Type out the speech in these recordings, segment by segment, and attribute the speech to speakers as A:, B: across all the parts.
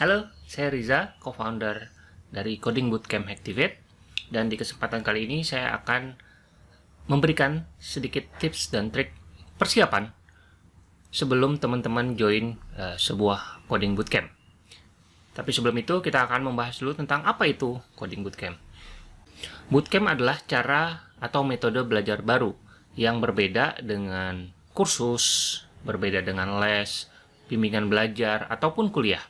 A: Halo, saya Riza, co-founder dari Coding Bootcamp Activate. Dan di kesempatan kali ini saya akan memberikan sedikit tips dan trik persiapan sebelum teman-teman join uh, sebuah coding bootcamp. Tapi sebelum itu kita akan membahas dulu tentang apa itu coding bootcamp. Bootcamp adalah cara atau metode belajar baru yang berbeda dengan kursus, berbeda dengan les, bimbingan belajar ataupun kuliah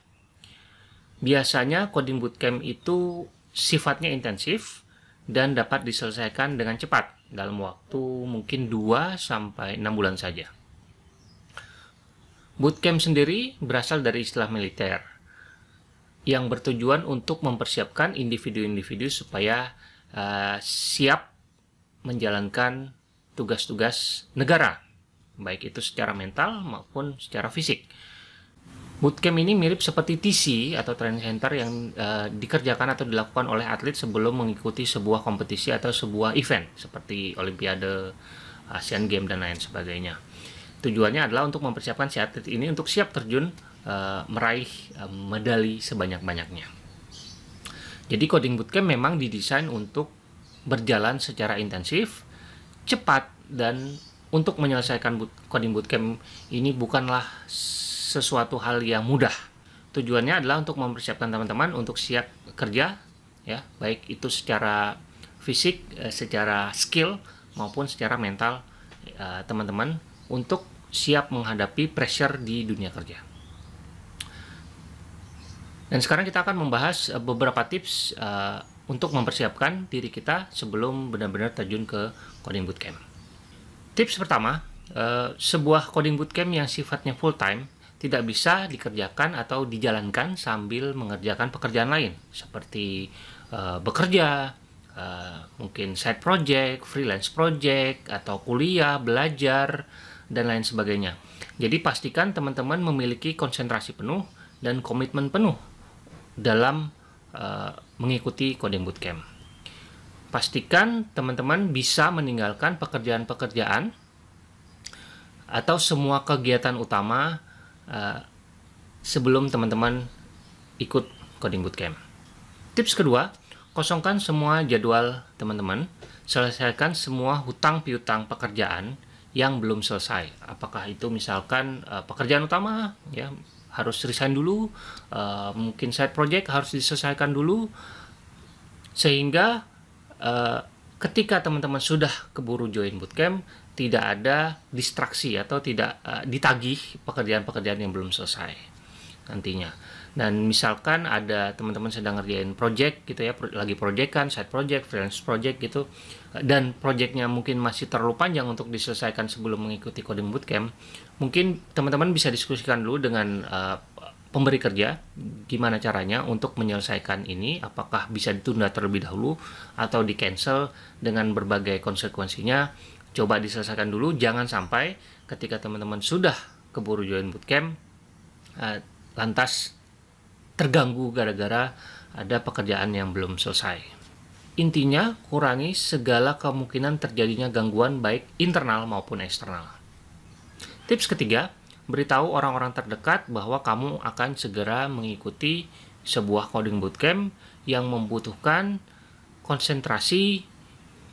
A: Biasanya coding bootcamp itu sifatnya intensif dan dapat diselesaikan dengan cepat dalam waktu mungkin 2 sampai 6 bulan saja. Bootcamp sendiri berasal dari istilah militer yang bertujuan untuk mempersiapkan individu-individu supaya uh, siap menjalankan tugas-tugas negara, baik itu secara mental maupun secara fisik. Bootcamp ini mirip seperti TC atau training center yang uh, dikerjakan atau dilakukan oleh atlet sebelum mengikuti sebuah kompetisi atau sebuah event seperti Olimpiade, Asian Games dan lain sebagainya. Tujuannya adalah untuk mempersiapkan si atlet ini untuk siap terjun uh, meraih uh, medali sebanyak-banyaknya. Jadi coding bootcamp memang didesain untuk berjalan secara intensif, cepat dan untuk menyelesaikan coding bootcamp ini bukanlah sesuatu hal yang mudah. Tujuannya adalah untuk mempersiapkan teman-teman untuk siap kerja, ya, baik itu secara fisik, eh, secara skill maupun secara mental eh, teman-teman untuk siap menghadapi pressure di dunia kerja. Dan sekarang kita akan membahas eh, beberapa tips untuk mempersiapkan diri kita sebelum benar-benar terjun ke coding bootcamp. Tips pertama, sebuah coding bootcamp yang sifatnya full time tidak bisa dikerjakan atau dijalankan sambil mengerjakan pekerjaan lain seperti uh, bekerja, uh, mungkin side project, freelance project atau kuliah, belajar dan lain sebagainya. Jadi pastikan teman-teman memiliki konsentrasi penuh dan komitmen penuh dalam uh, mengikuti Coding Bootcamp. Pastikan teman-teman bisa meninggalkan pekerjaan-pekerjaan atau semua kegiatan utama uh, sebelum teman-teman ikut coding bootcamp. Tips kedua, kosongkan semua jadwal teman-teman, selesaikan semua hutang piutang pekerjaan yang belum selesai. Apakah itu misalkan uh, pekerjaan utama ya harus resign dulu, uh, mungkin side project harus diselesaikan dulu sehingga uh, ketika teman-teman sudah keburu join bootcamp, tidak ada distraksi atau tidak uh, ditagih pekerjaan-pekerjaan yang belum selesai nantinya. Dan misalkan ada teman-teman sedang ngerjain project gitu ya, pro lagi kan side project, freelance project gitu, eh, dan projectnya mungkin masih terlalu panjang untuk diselesaikan sebelum mengikuti coding bootcamp, mungkin teman-teman bisa diskusikan dulu dengan uh, pemberi kerja gimana caranya untuk menyelesaikan ini apakah bisa ditunda terlebih dahulu atau di cancel dengan berbagai konsekuensinya coba diselesaikan dulu jangan sampai ketika teman-teman sudah keburu join bootcamp uh, lantas terganggu gara-gara ada pekerjaan yang belum selesai intinya kurangi segala kemungkinan terjadinya gangguan baik internal maupun eksternal tips ketiga beritahu orang-orang terdekat bahwa kamu akan segera mengikuti sebuah coding bootcamp yang membutuhkan konsentrasi,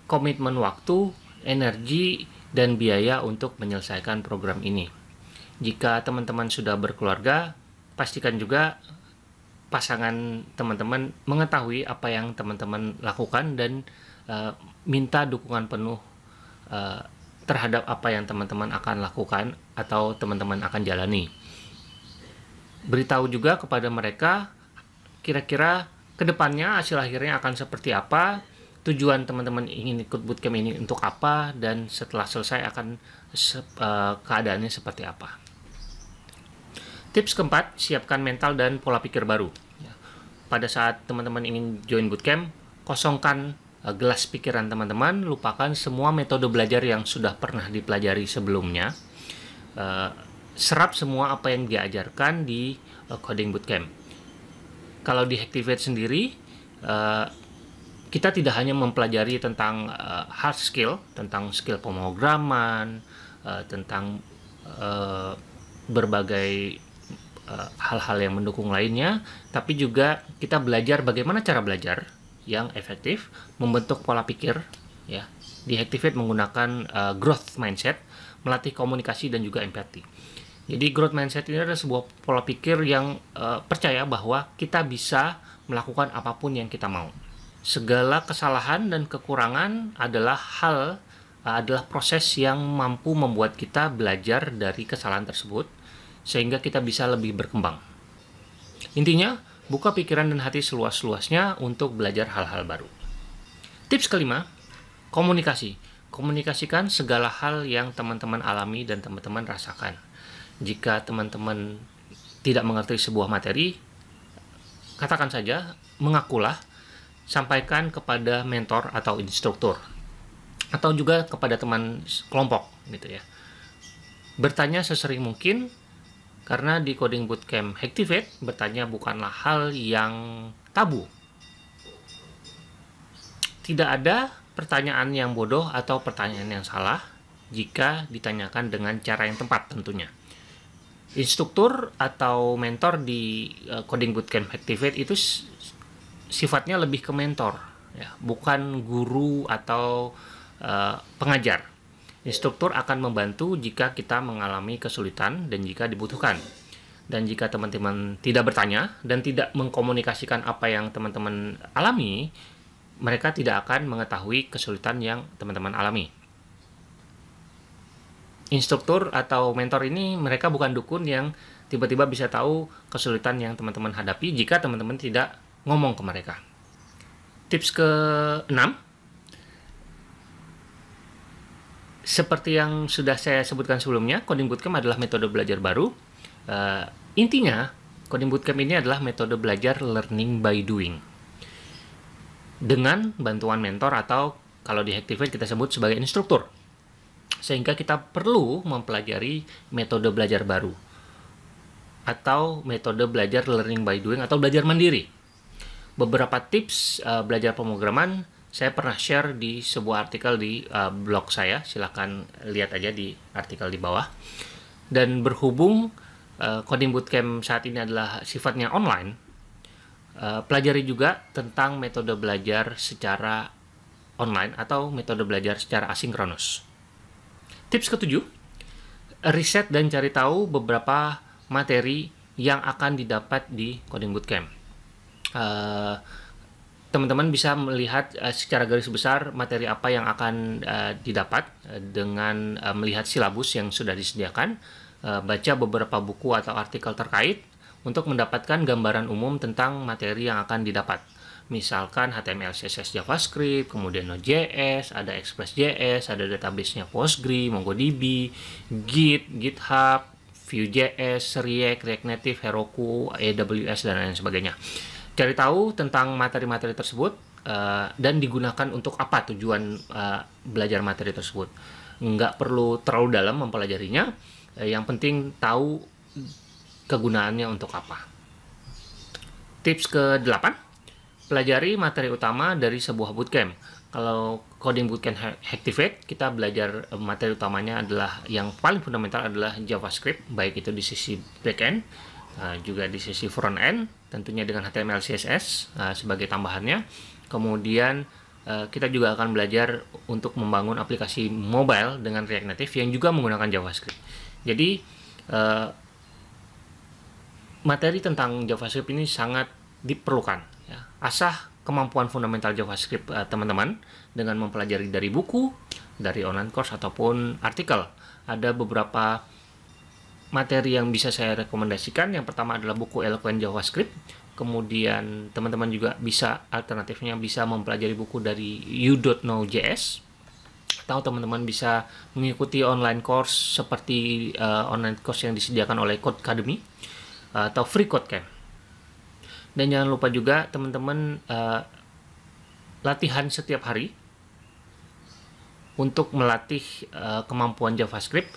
A: komitmen waktu, energi, dan biaya untuk menyelesaikan program ini. Jika teman-teman sudah berkeluarga, pastikan juga pasangan teman-teman mengetahui apa yang teman-teman lakukan dan uh, minta dukungan penuh uh, terhadap apa yang teman-teman akan lakukan atau teman-teman akan jalani. Beritahu juga kepada mereka kira-kira kedepannya hasil akhirnya akan seperti apa tujuan teman-teman ingin ikut bootcamp ini untuk apa dan setelah selesai akan se uh, eh, keadaannya seperti apa. Tips keempat, siapkan mental dan pola pikir baru. Ya. Pada saat teman-teman ingin join bootcamp, kosongkan eh, gelas pikiran teman-teman, lupakan semua metode belajar yang sudah pernah dipelajari sebelumnya. Eh, serap semua apa yang diajarkan di coding bootcamp. Kalau di activate sendiri, kita tidak hanya mempelajari tentang uh, hard skill, tentang skill pemrograman, uh, tentang uh, berbagai hal-hal uh, yang mendukung lainnya, tapi juga kita belajar bagaimana cara belajar yang efektif, membentuk pola pikir, ya, deactivate menggunakan uh, growth mindset, melatih komunikasi dan juga empati. Jadi growth mindset ini adalah sebuah pola pikir yang uh, percaya bahwa kita bisa melakukan apapun yang kita mau segala kesalahan dan kekurangan adalah hal eh, adalah proses yang mampu membuat kita belajar dari kesalahan tersebut sehingga kita bisa lebih berkembang. Intinya, buka pikiran dan hati seluas-luasnya untuk belajar hal-hal baru. Tips kelima, komunikasi. Komunikasikan segala hal yang teman-teman alami dan teman-teman rasakan. Jika teman-teman tidak mengerti sebuah materi, katakan saja, mengakulah sampaikan kepada mentor atau instruktur atau juga kepada teman kelompok gitu ya. Bertanya sesering mungkin karena di coding bootcamp activate bertanya bukanlah hal yang tabu. Tidak ada pertanyaan yang bodoh atau pertanyaan yang salah jika ditanyakan dengan cara yang tepat tentunya. Instruktur atau mentor di eh, coding bootcamp activate itu sifatnya lebih ke mentor, ya, bukan guru atau uh, pengajar. Instruktur akan membantu jika kita mengalami kesulitan dan jika dibutuhkan. Dan jika teman-teman tidak bertanya dan tidak mengkomunikasikan apa yang teman-teman alami, mereka tidak akan mengetahui kesulitan yang teman-teman alami. Instruktur atau mentor ini mereka bukan dukun yang tiba-tiba bisa tahu kesulitan yang teman-teman hadapi jika teman-teman tidak ngomong ke mereka. Tips ke-6 Seperti yang sudah saya sebutkan sebelumnya, coding bootcamp adalah metode belajar baru. Uh, intinya, coding bootcamp ini adalah metode belajar learning by doing. Dengan bantuan mentor atau kalau di Hacktivate kita sebut sebagai instruktur. Sehingga kita perlu mempelajari metode belajar baru atau metode belajar learning by doing atau belajar mandiri beberapa tips uh, belajar pemrograman saya pernah share di sebuah artikel di uh, blog saya. Silahkan lihat aja di artikel di bawah. Dan berhubung uh, coding bootcamp saat ini adalah sifatnya online, uh, pelajari juga tentang metode belajar secara online atau metode belajar secara asinkronus. Tips ketujuh, riset dan cari tahu beberapa materi yang akan didapat di coding bootcamp teman eh, teman-teman bisa melihat uh, secara garis besar materi apa yang akan uh, didapat uh, dengan uh, melihat silabus yang sudah disediakan, uh, baca beberapa buku atau artikel terkait untuk mendapatkan gambaran umum tentang materi yang akan didapat. Misalkan HTML, CSS, JavaScript, kemudian Node.js, ada Express.js, ada database-nya postgres MongoDB, Git, GitHub, Vue.js, React, React Native, Heroku, AWS, dan lain sebagainya cari tahu tentang materi-materi tersebut uh, dan digunakan untuk apa tujuan uh, belajar materi tersebut. Nggak perlu terlalu dalam mempelajarinya, uh, yang penting tahu kegunaannya untuk apa. Tips ke-8, pelajari materi utama dari sebuah bootcamp. Kalau coding bootcamp Activate, kita belajar materi utamanya adalah yang paling fundamental adalah JavaScript, baik itu di sisi backend Ah, juga di sisi front end tentunya dengan HTML CSS ah, sebagai tambahannya kemudian eh, kita juga akan belajar untuk membangun aplikasi mobile dengan React Native yang juga menggunakan JavaScript jadi eh, materi tentang JavaScript ini sangat diperlukan ya. asah kemampuan fundamental JavaScript eh, teman-teman dengan mempelajari dari buku, dari online course ataupun artikel. Ada beberapa materi yang bisa saya rekomendasikan yang pertama adalah buku Eloquent JavaScript kemudian teman-teman juga bisa alternatifnya bisa mempelajari buku dari you.know.js atau teman-teman bisa mengikuti online course seperti uh, online course yang disediakan oleh Code uh, atau Free Code Camp dan jangan lupa juga teman-teman uh, latihan setiap hari untuk melatih uh, kemampuan JavaScript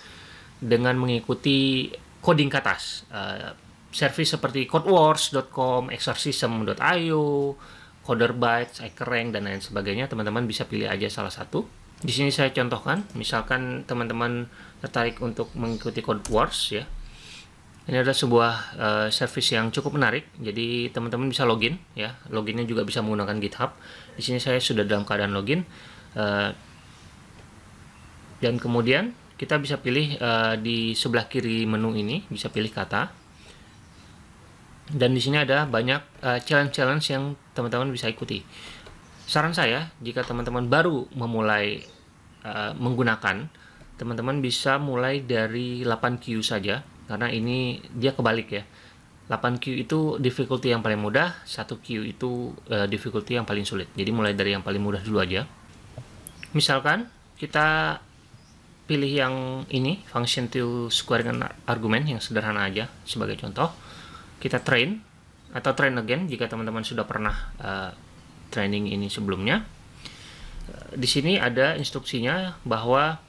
A: dengan mengikuti coding katas. Uh, eh, service seperti codewars.com, exorcism.io, coderbytes, iCrank dan lain sebagainya. Teman-teman bisa pilih aja salah satu. Di sini saya contohkan, misalkan teman-teman tertarik untuk mengikuti CodeWars, ya. Ini adalah sebuah uh, service yang cukup menarik. Jadi teman-teman bisa login ya. Loginnya juga bisa menggunakan GitHub. Di sini saya sudah dalam keadaan login. Uh, dan kemudian kita bisa pilih uh, di sebelah kiri menu ini bisa pilih kata dan di sini ada banyak eh, challenge-challenge uh, yang teman-teman bisa ikuti saran saya jika teman-teman baru memulai uh, menggunakan teman-teman bisa mulai dari 8Q saja karena ini dia kebalik ya 8Q itu difficulty yang paling mudah, 1Q itu uh, difficulty yang paling sulit. Jadi mulai dari yang paling mudah dulu aja. Misalkan kita pilih yang ini function to square dengan argumen yang sederhana aja sebagai contoh kita train atau train again jika teman-teman sudah pernah uh, training ini sebelumnya eh, di sini ada instruksinya bahwa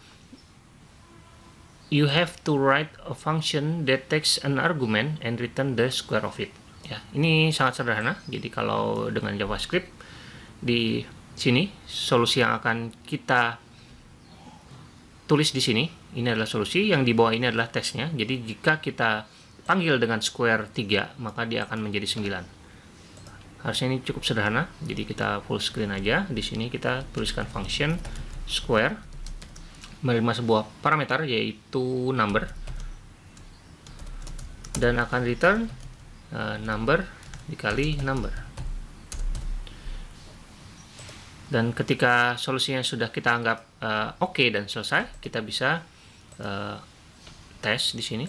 A: you have to write a function that takes an argument and return the square of it ya ini sangat sederhana jadi kalau dengan javascript di sini solusi yang akan kita tulis di sini. Ini adalah solusi, yang di bawah ini adalah tesnya. Jadi jika kita panggil dengan square 3, maka dia akan menjadi 9. Harusnya ini cukup sederhana, jadi kita full screen aja. Di sini kita tuliskan function square menerima sebuah parameter yaitu number dan akan return uh, number dikali number. Dan ketika solusinya sudah kita anggap uh, oke okay dan selesai, kita bisa uh, tes di sini.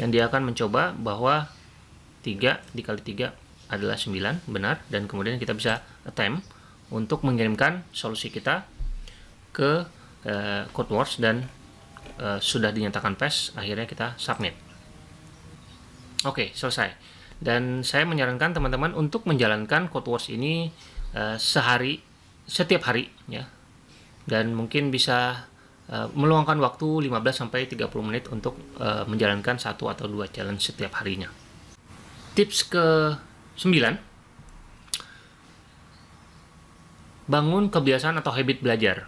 A: Dan dia akan mencoba bahwa 3 dikali 3 adalah 9, benar. Dan kemudian kita bisa attempt untuk mengirimkan solusi kita ke uh, eh, wars dan uh, sudah dinyatakan pass, akhirnya kita submit. Oke, okay, selesai. Dan saya menyarankan teman-teman untuk menjalankan wars ini Eh, sehari setiap hari ya dan mungkin bisa uh, meluangkan waktu 15 sampai 30 menit untuk uh, menjalankan satu atau dua challenge setiap harinya. Tips ke 9 Bangun kebiasaan atau habit belajar.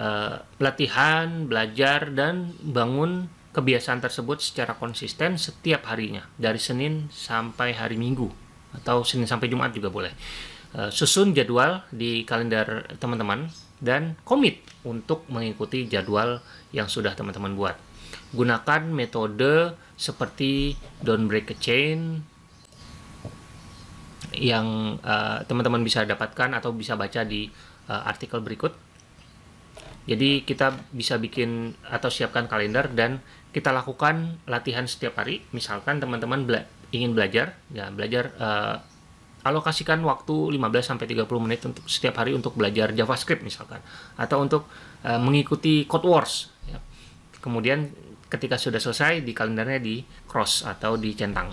A: Uh, latihan, belajar dan bangun kebiasaan tersebut secara konsisten setiap harinya dari Senin sampai hari Minggu atau Senin sampai Jumat juga boleh Eh, susun jadwal di kalender teman-teman dan komit untuk mengikuti jadwal yang sudah teman-teman buat. Gunakan metode seperti don't break a chain yang eh, teman-teman uh, bisa dapatkan atau bisa baca di uh, artikel berikut. Jadi kita bisa bikin atau siapkan kalender dan kita lakukan latihan setiap hari. Misalkan teman-teman bela ingin belajar, ya belajar uh, alokasikan waktu 15 sampai 30 menit untuk setiap hari untuk belajar JavaScript misalkan atau untuk uh, mengikuti Code Wars ya. kemudian ketika sudah selesai di kalendernya di cross atau dicentang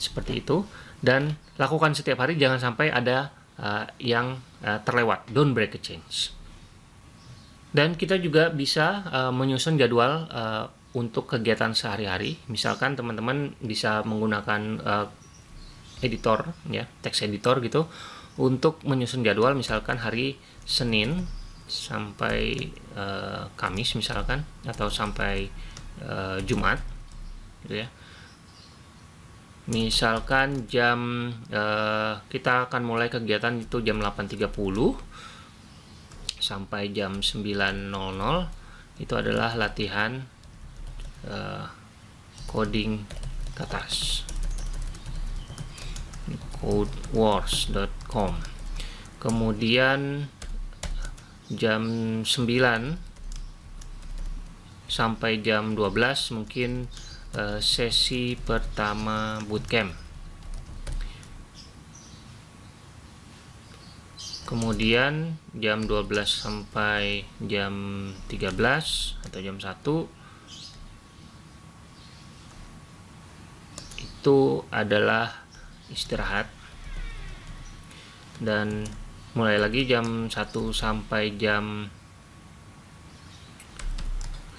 A: seperti itu dan lakukan setiap hari jangan sampai ada uh, yang uh, terlewat don't break a change dan kita juga bisa uh, menyusun jadwal uh, untuk kegiatan sehari-hari misalkan teman-teman bisa menggunakan uh, editor ya teks editor gitu untuk menyusun jadwal misalkan hari Senin sampai uh, Kamis misalkan atau sampai uh, Jumat gitu ya misalkan jam uh, kita akan mulai kegiatan itu jam 8.30 sampai jam 9.00 itu adalah latihan uh, coding atas codewars.com kemudian jam 9 sampai jam 12 mungkin uh, sesi pertama bootcamp kemudian jam 12 sampai jam 13 atau jam 1 itu adalah istirahat dan mulai lagi jam 1 sampai jam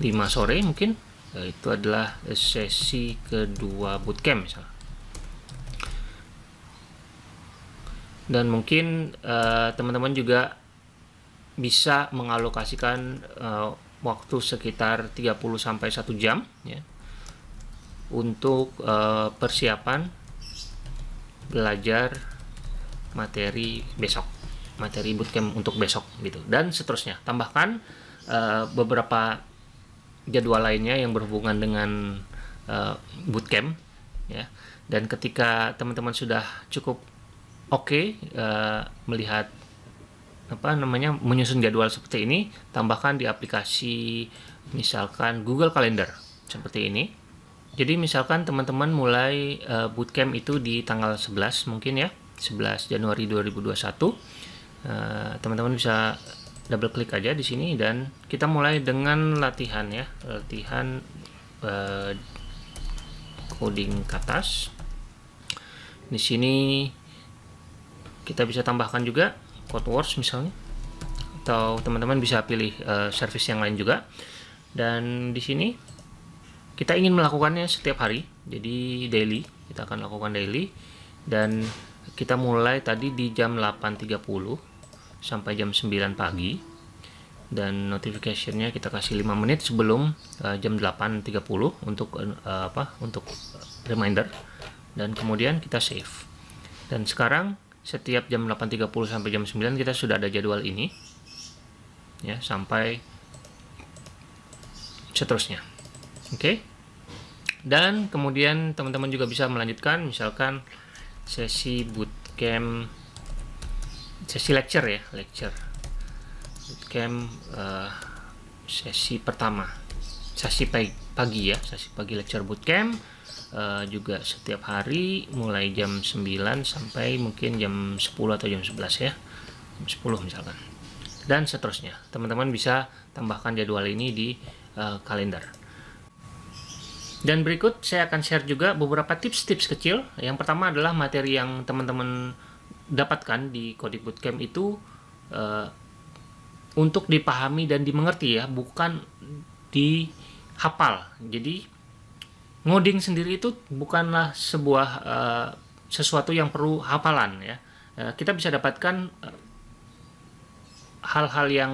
A: 5 sore mungkin itu adalah sesi kedua bootcamp misalnya dan mungkin eh, teman-teman uh, juga bisa mengalokasikan uh, waktu sekitar 30 sampai 1 jam ya untuk uh, persiapan belajar materi besok materi bootcamp untuk besok gitu dan seterusnya tambahkan uh, beberapa jadwal lainnya yang berhubungan dengan uh, bootcamp ya dan ketika teman-teman sudah cukup oke okay, uh, eh, melihat apa namanya menyusun jadwal seperti ini tambahkan di aplikasi misalkan Google Calendar seperti ini jadi misalkan teman-teman mulai uh, bootcamp itu di tanggal 11 mungkin ya, 11 Januari 2021. Eh, teman-teman uh, bisa double klik aja di sini dan kita mulai dengan latihan ya, latihan uh, coding ke atas. Di sini kita bisa tambahkan juga code words misalnya atau teman-teman bisa pilih uh, service yang lain juga. Dan di sini kita ingin melakukannya setiap hari jadi daily kita akan lakukan daily dan kita mulai tadi di jam 8.30 sampai jam 9 pagi dan notificationnya kita kasih 5 menit sebelum uh, jam 8.30 untuk uh, apa untuk reminder dan kemudian kita save dan sekarang setiap jam 8.30 sampai jam 9 kita sudah ada jadwal ini ya sampai seterusnya Oke. Okay? Dan kemudian teman-teman juga bisa melanjutkan misalkan sesi bootcamp sesi lecture ya, lecture. Bootcamp uh, sesi pertama. Sesi pagi, pagi ya, sesi pagi lecture bootcamp uh, juga setiap hari mulai jam 9 sampai mungkin jam 10 atau jam 11 ya. Jam 10 misalkan. Dan seterusnya. Teman-teman bisa tambahkan jadwal ini di uh, kalender. Dan berikut saya akan share juga beberapa tips-tips kecil. Yang pertama adalah materi yang teman-teman dapatkan di Coding Bootcamp itu uh, untuk dipahami dan dimengerti ya, bukan dihafal. Jadi ngoding sendiri itu bukanlah sebuah uh, sesuatu yang perlu hafalan ya. Uh, kita bisa dapatkan hal-hal uh, yang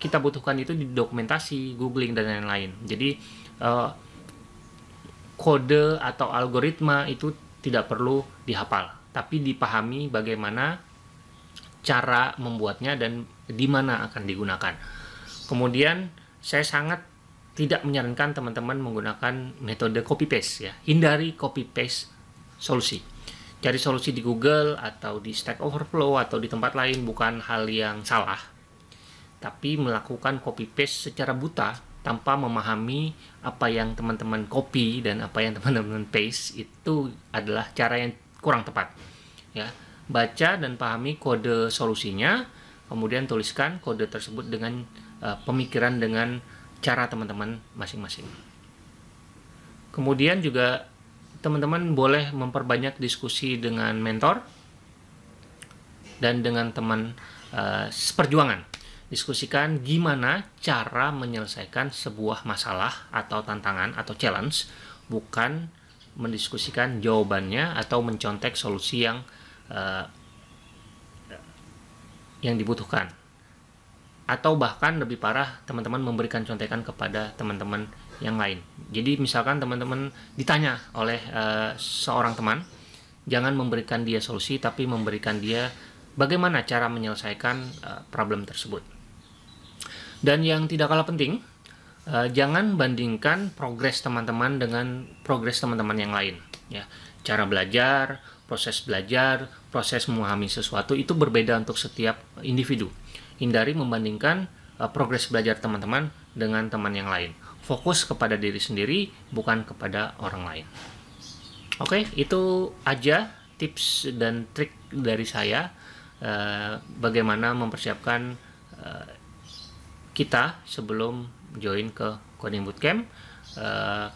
A: kita butuhkan itu di dokumentasi, googling dan lain-lain. Jadi uh, kode atau algoritma itu tidak perlu dihafal, tapi dipahami bagaimana cara membuatnya dan di mana akan digunakan. Kemudian saya sangat tidak menyarankan teman-teman menggunakan metode copy paste ya. Hindari copy paste solusi. Cari solusi di Google atau di Stack Overflow atau di tempat lain bukan hal yang salah. Tapi melakukan copy paste secara buta tanpa memahami apa yang teman-teman copy dan apa yang teman-teman paste itu adalah cara yang kurang tepat. Ya, baca dan pahami kode solusinya, kemudian tuliskan kode tersebut dengan uh, pemikiran dengan cara teman-teman masing-masing. Kemudian juga teman-teman boleh memperbanyak diskusi dengan mentor dan dengan teman uh, seperjuangan diskusikan gimana cara menyelesaikan sebuah masalah atau tantangan atau challenge, bukan mendiskusikan jawabannya atau mencontek solusi yang uh, yang dibutuhkan. Atau bahkan lebih parah, teman-teman memberikan contekan kepada teman-teman yang lain. Jadi misalkan teman-teman ditanya oleh uh, seorang teman, jangan memberikan dia solusi tapi memberikan dia bagaimana cara menyelesaikan uh, problem tersebut. Dan yang tidak kalah penting, uh, jangan bandingkan progres teman-teman dengan progres teman-teman yang lain. Ya, cara belajar, proses belajar, proses memahami sesuatu itu berbeda untuk setiap individu. Hindari membandingkan uh, progres belajar teman-teman dengan teman yang lain. Fokus kepada diri sendiri, bukan kepada orang lain. Oke, okay, itu aja tips dan trik dari saya uh, bagaimana mempersiapkan kita sebelum join ke coding bootcamp. Uh,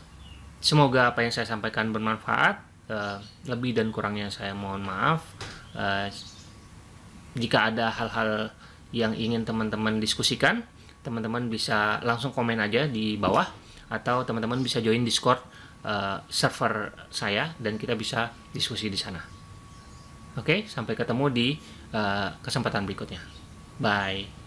A: semoga apa yang saya sampaikan bermanfaat. Uh, lebih dan kurangnya saya mohon maaf. Uh, jika ada hal-hal yang ingin teman-teman diskusikan, teman-teman bisa langsung komen aja di bawah atau teman-teman bisa join Discord uh, server saya dan kita bisa diskusi di sana. Oke, okay, sampai ketemu di uh, kesempatan berikutnya. Bye.